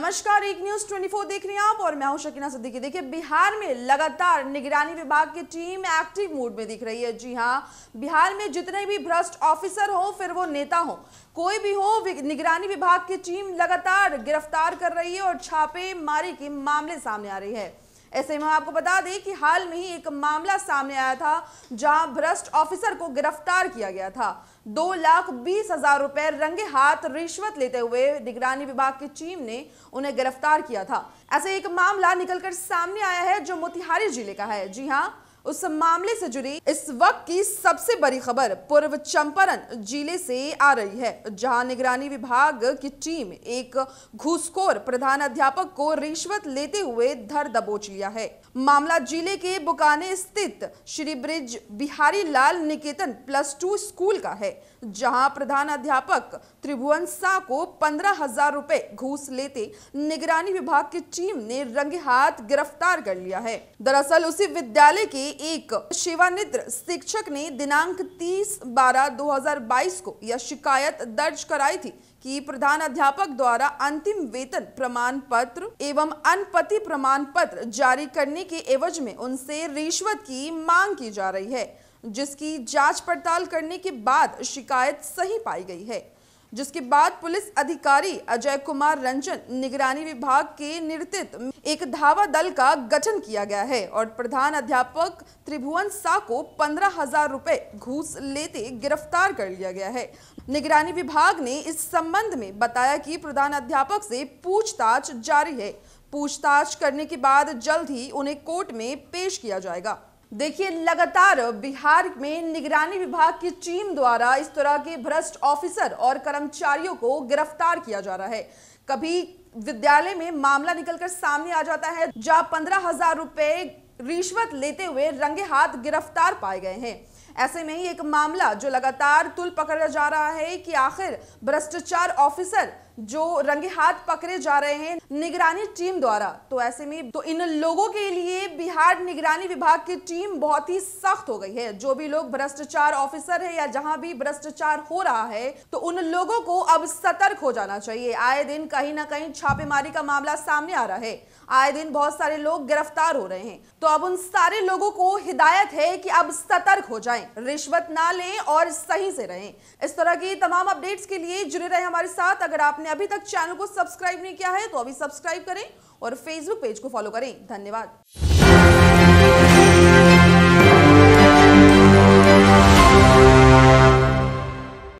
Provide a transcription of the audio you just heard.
नमस्कार एक न्यूज 24 देख रहे हैं आप और मैं हूं शकीना सिद्दीकी देखिए बिहार में लगातार निगरानी विभाग की टीम एक्टिव मोड में दिख रही है जी हां बिहार में जितने भी भ्रष्ट ऑफिसर हो फिर वो नेता हो कोई भी हो निगरानी विभाग की टीम लगातार गिरफ्तार कर रही है और छापेमारी के मामले सामने आ रही है ऐसे में आपको बता दें कि हाल में ही एक मामला सामने आया था जहां भ्रष्ट ऑफिसर को गिरफ्तार किया गया था दो लाख बीस हजार रुपए रंगे हाथ रिश्वत लेते हुए निगरानी विभाग की टीम ने उन्हें गिरफ्तार किया था ऐसे एक मामला निकलकर सामने आया है जो मोतिहारी जिले का है जी हाँ उस मामले से जुड़ी इस वक्त की सबसे बड़ी खबर पूर्व चंपारण जिले से आ रही है जहां निगरानी विभाग की टीम एक घूसखोर प्रधान अध्यापक को रिश्वत लेते हुए धर दबोच लिया है मामला जिले के बुकाने स्थित Shri Brij Bihari Lal Niketan plus two school का है जहां प्रधान अध्यापक त्रिभुवन साह को पंद्रह हजार रूपए घूस लेते निगरानी विभाग की टीम ने रंगे हाथ गिरफ्तार कर लिया है दरअसल उसी विद्यालय के एक सेवानिद्र शिक्षक ने दिनांक 30 बारह 2022 को यह शिकायत दर्ज कराई थी कि प्रधान अध्यापक द्वारा अंतिम वेतन प्रमाण पत्र एवं अनपति प्रमाण पत्र जारी करने के एवज में उनसे रिश्वत की मांग की जा रही है जिसकी जांच पड़ताल करने के बाद शिकायत सही पाई गई है जिसके बाद पुलिस अधिकारी अजय कुमार रंजन निगरानी विभाग के नेतृत्व एक धावा दल का गठन किया गया है और प्रधान अध्यापक त्रिभुवन सा को पंद्रह हजार रूपए घूस लेते गिरफ्तार कर लिया गया है निगरानी विभाग ने इस संबंध में बताया कि प्रधान अध्यापक से पूछताछ जारी है पूछताछ करने के बाद जल्द ही उन्हें कोर्ट में पेश किया जाएगा देखिए लगातार बिहार में निगरानी विभाग की टीम द्वारा इस तरह के भ्रष्ट ऑफिसर और कर्मचारियों को गिरफ्तार किया जा रहा है कभी विद्यालय में मामला निकलकर सामने आ जाता है जहां पंद्रह हजार रुपए रिश्वत लेते हुए रंगे हाथ गिरफ्तार पाए गए हैं ऐसे में ही एक मामला जो लगातार तुल पकड़ा जा रहा है कि आखिर भ्रष्टाचार ऑफिसर जो रंगे हाथ पकड़े जा रहे हैं निगरानी टीम द्वारा तो ऐसे में तो इन लोगों के लिए बिहार निगरानी विभाग की टीम बहुत ही सख्त हो गई है जो भी लोग भ्रष्टाचार ऑफिसर है या जहां भी भ्रष्टाचार हो रहा है तो उन लोगों को अब सतर्क हो जाना चाहिए आए दिन कहीं ना कहीं छापेमारी का मामला सामने आ रहा है आए दिन बहुत सारे लोग गिरफ्तार हो रहे हैं तो अब उन सारे लोगों को हिदायत है कि अब सतर्क हो जाएं रिश्वत ना लें और सही से रहें इस तरह की तमाम अपडेट्स के लिए जुड़े रहे हमारे साथ अगर आपने अभी तक चैनल को सब्सक्राइब नहीं किया है तो अभी सब्सक्राइब करें और फेसबुक पेज को फॉलो करें धन्यवाद